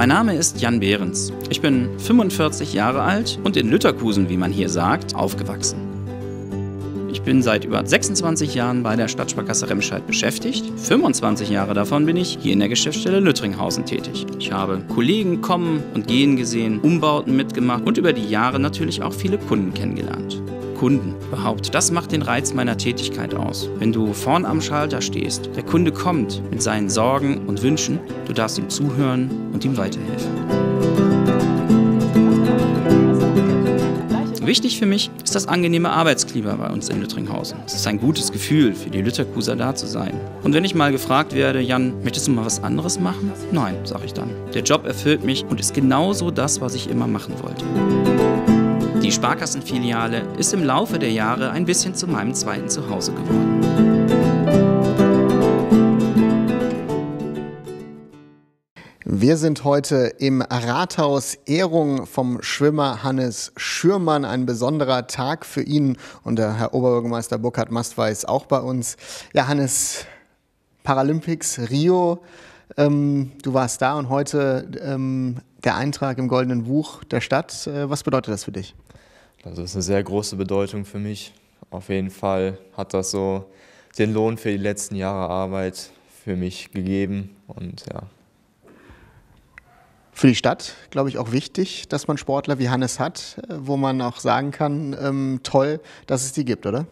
Mein Name ist Jan Behrens. Ich bin 45 Jahre alt und in Lütterkusen, wie man hier sagt, aufgewachsen. Ich bin seit über 26 Jahren bei der Stadtsparkasse Remscheid beschäftigt. 25 Jahre davon bin ich hier in der Geschäftsstelle Lüttringhausen tätig. Ich habe Kollegen kommen und gehen gesehen, Umbauten mitgemacht und über die Jahre natürlich auch viele Kunden kennengelernt. Kunden überhaupt. Das macht den Reiz meiner Tätigkeit aus. Wenn du vorn am Schalter stehst, der Kunde kommt mit seinen Sorgen und Wünschen, du darfst ihm zuhören und ihm weiterhelfen. Wichtig für mich ist das angenehme Arbeitsklima bei uns in Lüttringhausen. Es ist ein gutes Gefühl, für die Lütterkuser da zu sein. Und wenn ich mal gefragt werde, Jan, möchtest du mal was anderes machen? Nein, sage ich dann. Der Job erfüllt mich und ist genauso das, was ich immer machen wollte. Die Sparkassenfiliale ist im Laufe der Jahre ein bisschen zu meinem zweiten Zuhause geworden. Wir sind heute im Rathaus Ehrung vom Schwimmer Hannes Schürmann. Ein besonderer Tag für ihn und der Herr Oberbürgermeister Burkhard Mastwey auch bei uns. Ja, Hannes, Paralympics Rio, ähm, du warst da und heute ähm, der Eintrag im Goldenen Buch der Stadt. Äh, was bedeutet das für dich? Also das ist eine sehr große Bedeutung für mich. Auf jeden Fall hat das so den Lohn für die letzten Jahre Arbeit für mich gegeben und ja. Für die Stadt, glaube ich, auch wichtig, dass man Sportler wie Hannes hat, äh, wo man auch sagen kann, ähm, toll, dass es die gibt, oder?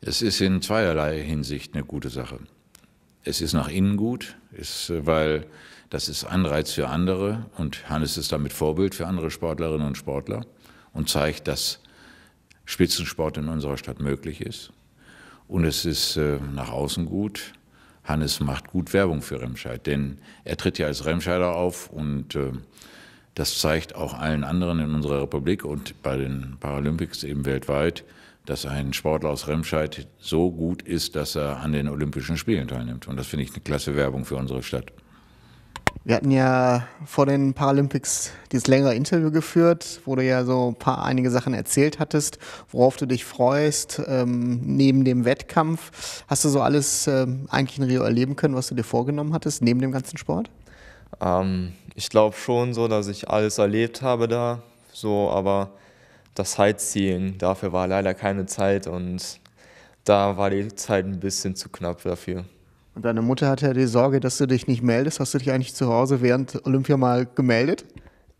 Es ist in zweierlei Hinsicht eine gute Sache. Es ist nach innen gut, ist, äh, weil das ist Anreiz für andere und Hannes ist damit Vorbild für andere Sportlerinnen und Sportler und zeigt, dass Spitzensport in unserer Stadt möglich ist. Und es ist äh, nach außen gut. Hannes macht gut Werbung für Remscheid, denn er tritt ja als Remscheider auf und äh, das zeigt auch allen anderen in unserer Republik und bei den Paralympics eben weltweit, dass ein Sportler aus Remscheid so gut ist, dass er an den Olympischen Spielen teilnimmt. Und das finde ich eine klasse Werbung für unsere Stadt. Wir hatten ja vor den Paralympics dieses längere Interview geführt, wo du ja so ein paar einige Sachen erzählt hattest, worauf du dich freust. Ähm, neben dem Wettkampf hast du so alles ähm, eigentlich in Rio erleben können, was du dir vorgenommen hattest neben dem ganzen Sport? Ähm, ich glaube schon so, dass ich alles erlebt habe da, so, aber das Heizziehen, dafür war leider keine Zeit und da war die Zeit ein bisschen zu knapp dafür. Und deine Mutter hatte ja die Sorge, dass du dich nicht meldest. Hast du dich eigentlich zu Hause während Olympia mal gemeldet?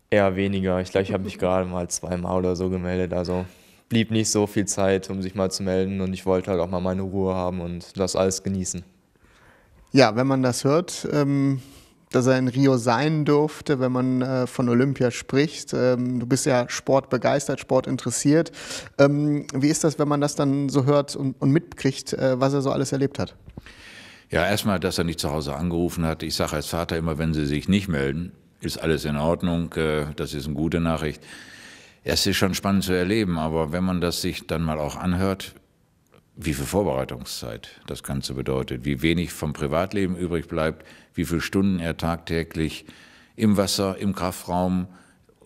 Eher weniger. Ich glaube, ich habe mich gerade mal zweimal oder so gemeldet. Also blieb nicht so viel Zeit, um sich mal zu melden. Und ich wollte halt auch mal meine Ruhe haben und das alles genießen. Ja, wenn man das hört, ähm, dass er in Rio sein durfte, wenn man äh, von Olympia spricht. Ähm, du bist ja sportbegeistert, sportinteressiert. Ähm, wie ist das, wenn man das dann so hört und, und mitkriegt, äh, was er so alles erlebt hat? Ja, erstmal, dass er nicht zu Hause angerufen hat. Ich sage als Vater immer, wenn Sie sich nicht melden, ist alles in Ordnung, äh, das ist eine gute Nachricht. Es ist schon spannend zu erleben, aber wenn man das sich dann mal auch anhört, wie viel Vorbereitungszeit das Ganze bedeutet, wie wenig vom Privatleben übrig bleibt, wie viele Stunden er tagtäglich im Wasser, im Kraftraum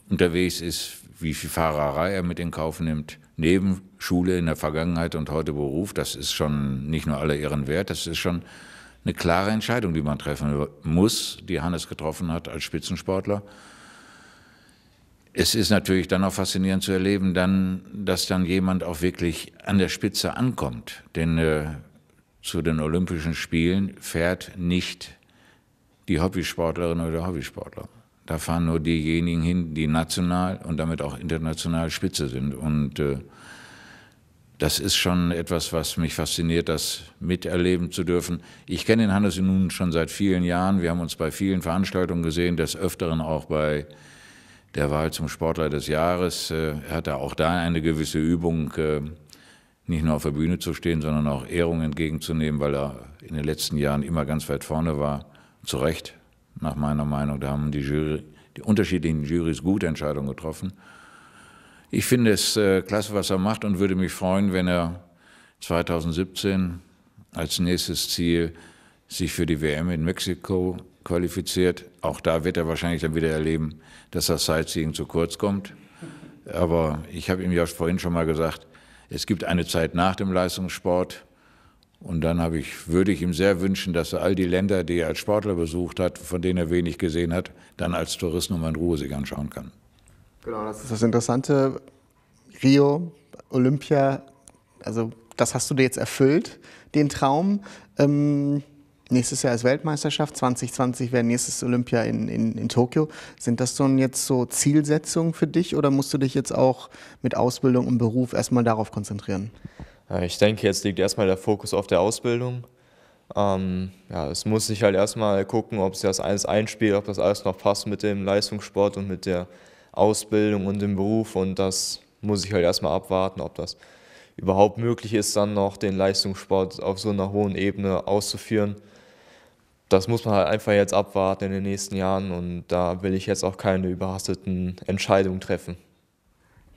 unterwegs ist, wie viel Fahrerei er mit in Kauf nimmt, neben Schule in der Vergangenheit und heute Beruf, das ist schon nicht nur alle Ehren wert, das ist schon eine klare Entscheidung, die man treffen muss, die Hannes getroffen hat als Spitzensportler. Es ist natürlich dann auch faszinierend zu erleben, dann, dass dann jemand auch wirklich an der Spitze ankommt. Denn äh, zu den Olympischen Spielen fährt nicht die Hobbysportlerin oder der Hobbysportler. Da fahren nur diejenigen hin, die national und damit auch international Spitze sind. Und äh, das ist schon etwas, was mich fasziniert, das miterleben zu dürfen. Ich kenne den Hannes nun schon seit vielen Jahren. Wir haben uns bei vielen Veranstaltungen gesehen, des Öfteren auch bei der Wahl zum Sportler des Jahres. Äh, er hatte auch da eine gewisse Übung, äh, nicht nur auf der Bühne zu stehen, sondern auch Ehrungen entgegenzunehmen, weil er in den letzten Jahren immer ganz weit vorne war. Zu Recht, nach meiner Meinung. Da haben die, Jury, die unterschiedlichen Jurys gute Entscheidungen getroffen. Ich finde es äh, klasse, was er macht und würde mich freuen, wenn er 2017 als nächstes Ziel sich für die WM in Mexiko qualifiziert. Auch da wird er wahrscheinlich dann wieder erleben, dass das Sightseeing zu kurz kommt. Aber ich habe ihm ja vorhin schon mal gesagt, es gibt eine Zeit nach dem Leistungssport. Und dann habe ich, würde ich ihm sehr wünschen, dass er all die Länder, die er als Sportler besucht hat, von denen er wenig gesehen hat, dann als Tourist nochmal in Ruhe sich anschauen kann. Genau, das ist das Interessante. Rio, Olympia, also das hast du dir jetzt erfüllt, den Traum. Ähm, nächstes Jahr ist Weltmeisterschaft, 2020 wäre nächstes Olympia in, in, in Tokio. Sind das dann jetzt so Zielsetzungen für dich oder musst du dich jetzt auch mit Ausbildung und Beruf erstmal darauf konzentrieren? Äh, ich denke, jetzt liegt erstmal der Fokus auf der Ausbildung. Ähm, ja, es muss sich halt erstmal gucken, ob sich das alles einspielt, ob das alles noch passt mit dem Leistungssport und mit der Ausbildung und dem Beruf. Und das muss ich halt erstmal abwarten, ob das überhaupt möglich ist, dann noch den Leistungssport auf so einer hohen Ebene auszuführen. Das muss man halt einfach jetzt abwarten in den nächsten Jahren und da will ich jetzt auch keine überhasteten Entscheidungen treffen.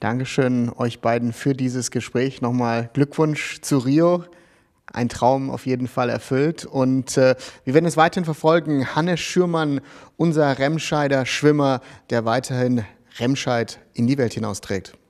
Dankeschön euch beiden für dieses Gespräch. Nochmal Glückwunsch zu Rio. Ein Traum auf jeden Fall erfüllt. Und äh, wir werden es weiterhin verfolgen. Hannes Schürmann, unser Remscheider Schwimmer, der weiterhin Remscheid in die Welt hinausträgt.